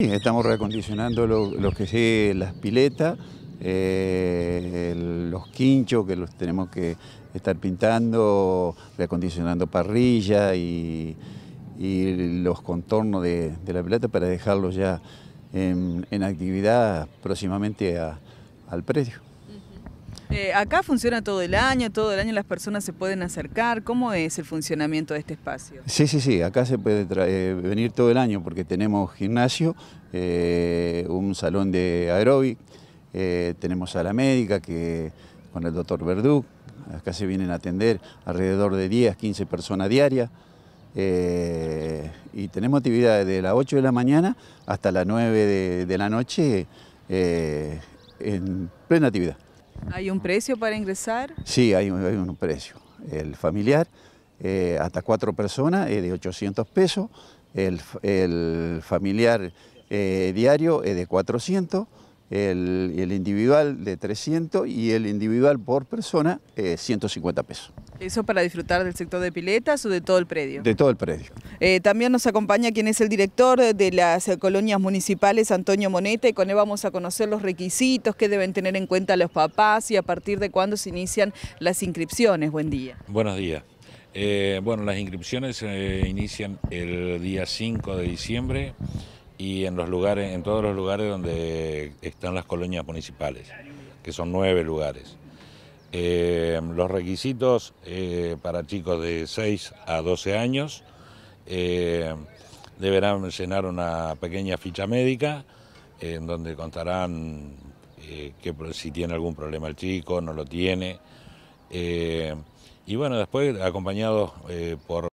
Estamos reacondicionando lo, que sí, las piletas, eh, los quinchos que los tenemos que estar pintando, reacondicionando parrilla y, los contornos de, la pileta para dejarlos ya en, actividad próximamente al precio. Eh, acá funciona todo el año, todo el año las personas se pueden acercar. ¿Cómo es el funcionamiento de este espacio? Sí, sí, sí, acá se puede eh, venir todo el año porque tenemos gimnasio, eh, un salón de aeróbic, tenemos a la médica que, con el doctor Verdú, acá se vienen a atender alrededor de 10, 15 personas diarias. y tenemos actividades de las 8 de la mañana hasta las 9 de, la noche en plena actividad. ¿Hay un precio para ingresar? Sí, hay un, precio. El familiar, eh, hasta cuatro personas, es de 800 pesos. El, familiar eh, diario es de 400. El, el, individual de 300 y el individual por persona 150 eh, pesos. ¿Eso para disfrutar del sector de piletas o de todo el predio? De todo el predio. Eh, también nos acompaña quien es el director de las eh, colonias municipales, Antonio Moneta, y con él vamos a conocer los requisitos que deben tener en cuenta los papás y a partir de cuándo se inician las inscripciones. Buen día. Buenos días. Eh, bueno, las inscripciones inician el día 5 de diciembre y en los lugares, en todos los lugares donde están las colonias municipales, que son nueve lugares. Em, los requisitos eh, para chicos de 6 a 12 años em, deberán llenar una pequeña ficha médica en donde contarán eh, que si tiene algún problema el chico, no lo tiene. Em, y bueno, después acompañados eh, por...